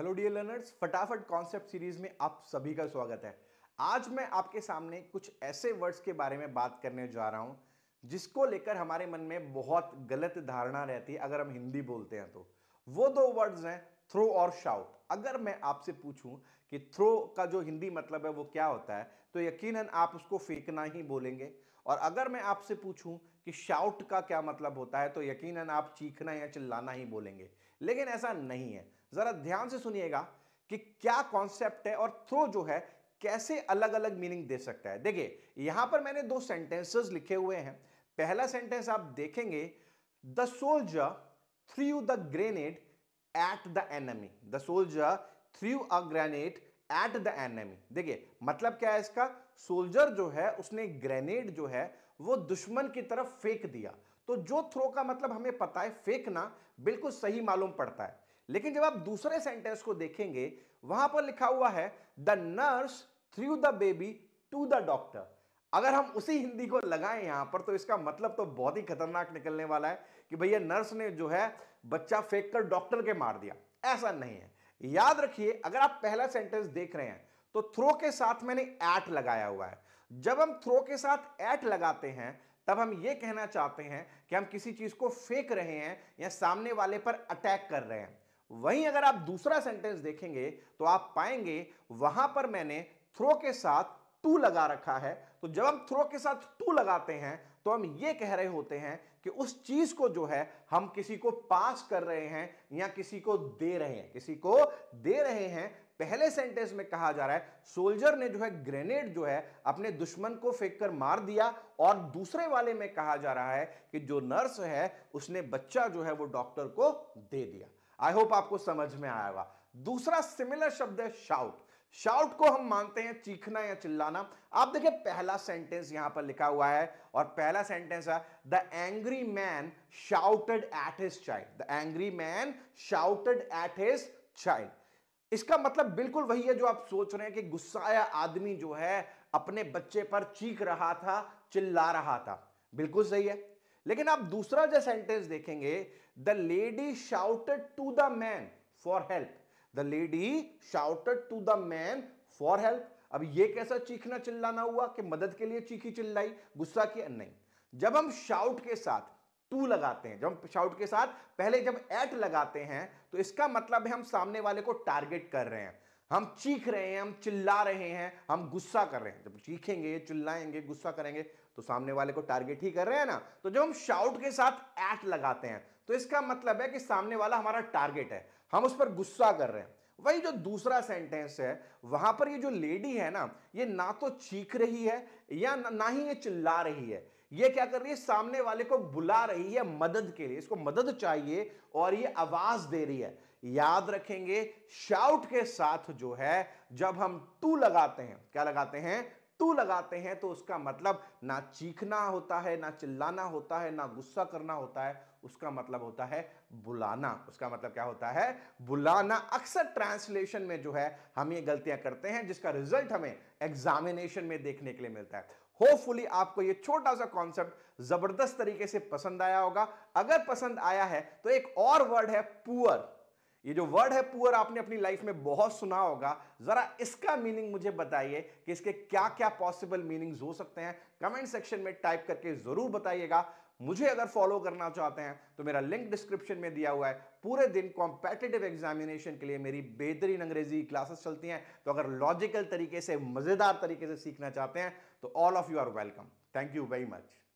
hello dear learners फटाफट concept series में आप सभी का स्वागत है आज मैं आपके सामने कुछ ऐसे वर्ड्स के बारे में बात करने जा रहा हूं जिसको लेकर हमारे मन में बहुत गलत धारणा रहती है अगर हम हिंदी बोलते हैं तो वो दो वर्ड्स हैं थ्रो और शाउट अगर मैं आपसे पूछूं कि थ्रो का जो हिंदी मतलब है वो क्या होता है तो यकीनन आप उसको फेंकना ही बोलेंगे और अगर मैं आपसे पूछूं कि शाउट का क्या मतलब होता है तो यकीनन आप चीखना या चिल्लाना ही बोलेंगे लेकिन ऐसा नहीं है ज़रा ध्यान से सुनिएगा कि क्या कॉन्सेप्ट है और थ्रो जो है कैसे अलग अलग मीनिंग दे सकता है देखिए यहां पर मैंने दो सेंटेंसेस लिखे हुए हैं पहला सेंटेंस आप देखेंगे the soldier threw the grenade at the enemy the soldier threw a grenade at the enemy देखिए मतलब क्या है इसका सोल्जर जो है उसने ग्रेनेड जो है वो दुश्मन की तरफ फेंक दिया तो जो थ्रो का मतलब हमें पता है फेंकना बिल्कुल सही मालूम पड़ता है लेकिन जब आप दूसरे सेंटेंस को देखेंगे वहां पर लिखा हुआ है the nurse threw the baby to the doctor अगर हम उसी हिंदी को लगाएं यहां पर तो इसका मतलब तो बहुत ही खतरनाक निकलने वाला है कि भैया नर्स ने जो है बच्चा फेंक कर डॉक्टर के मार दिया ऐसा नहीं है याद रखिए अगर आप पहला सेंटेंस देख रहे हैं तो थ्रो के साथ मैंने एट लगाया हुआ है जब हम थ्रो के साथ एट लगाते हैं तब हम ये कहना चाहते हैं कि हम किसी चीज को फेंक रहे हैं या सामने वाले पर अटैक कर रहे हैं वहीं अगर आप दूसरा सेंटेंस देखेंगे तो आप पाएंगे वहां पर मैंने थ्रो के साथ टू लगा रखा है तो जब हम थ्रो के साथ टू लगाते हैं तो हम ये कह रहे होते हैं कि उस चीज को जो है हम किसी को पास कर रहे हैं या किसी को दे रहे हैं किसी को दे रहे हैं पहले सेंटेंस में कहा जा रहा है सोल्जर ने जो है ग्रेनेड जो है अपने दुश्मन को फेंक कर मार दिया और दूसरे वाले में कहा जा रहा है कि जो नर्स है उसने बच्चा जो है वो डॉक्टर को दे दिया आई होप आपको समझ में आया होगा दूसरा सिमिलर शब्द है शाउट शाउट को हम मानते हैं चीखना या चिल्लाना आप देखिए पहला सेंटेंस यहां पर लिखा हुआ है और पहला सेंटेंस है the angry man shouted at his child the angry man shouted at his child इसका मतलब बिल्कुल वही है जो आप सोच रहे हैं कि गुस्साया आदमी जो है अपने बच्चे पर चीख रहा था चिल्ला रहा था बिल्कुल सही है लेकिन आप दूसरा जो सेंटेंस देखेंगे the lady shouted to the man for help the lady shouted to the man for help अब ये कैसा चीखना चिल्लाना हुआ कि मदद के लिए चीखी चिल्लाई गुस्सा किया नहीं जब हम शाउट के साथ टू लगाते हैं जब हम शाउट के साथ पहले जब एट लगाते हैं तो इसका मतलब है हम सामने वाले को टारगेट कर रहे हैं हम चीख रहे हैं हम चिल्ला रहे हैं हम गुस्सा कर रहे हैं जब चीखेंगे चिल्लाएंगे गुस्सा करेंगे तो सामने वाले को टारगेट ही कर रहे हैं ना तो जब हम शाउट के साथ एट लगाते हैं तो इसका मतलब है कि सामने वाला हमारा टारगेट है हम उस पर गुस्सा कर रहे हैं वही जो दूसरा सेंटेंस है वहां पर ये जो लेडी है ना ये ना तो चीख रही है या ना, ना ही ये चिल्ला रही है ये क्या कर रही है सामने वाले को बुला रही है मदद के लिए इसको मदद चाहिए और ये आवाज दे रही है याद रखेंगे शाउट के साथ जो है जब हम टू लगाते हैं क्या लगाते हैं टू लगाते हैं तो उसका मतलब ना चीखना होता है ना चिल्लाना होता है ना गुस्सा करना होता है उसका मतलब होता है बुलाना उसका मतलब क्या होता है बुलाना अक्सर ट्रांसलेशन में जो है हम ये गलतियां करते हैं जिसका रिजल्ट हमें एग्जामिनेशन में देखने के लिए मिलता है होपफुली आपको ये छोटा सा कॉन्सेप्ट जबरदस्त तरीके से पसंद आया होगा अगर पसंद आया है तो एक और वर्ड है पुअर ये जो वर्ड है पुअर आपने अपनी लाइफ में बहुत सुना होगा जरा इसका मीनिंग मुझे बताइए कि इसके क्या क्या पॉसिबल मीनिंग्स हो सकते हैं कमेंट सेक्शन में टाइप करके जरूर बताइएगा मुझे अगर फॉलो करना चाहते हैं तो मेरा लिंक डिस्क्रिप्शन में दिया हुआ है पूरे दिन कॉम्पिटेटिव एग्जामिनेशन के लिए मेरी बेहतरीन अंग्रेजी क्लासेस चलती हैं तो अगर लॉजिकल तरीके से मज़ेदार तरीके से सीखना चाहते हैं तो all of you are welcome thank you very much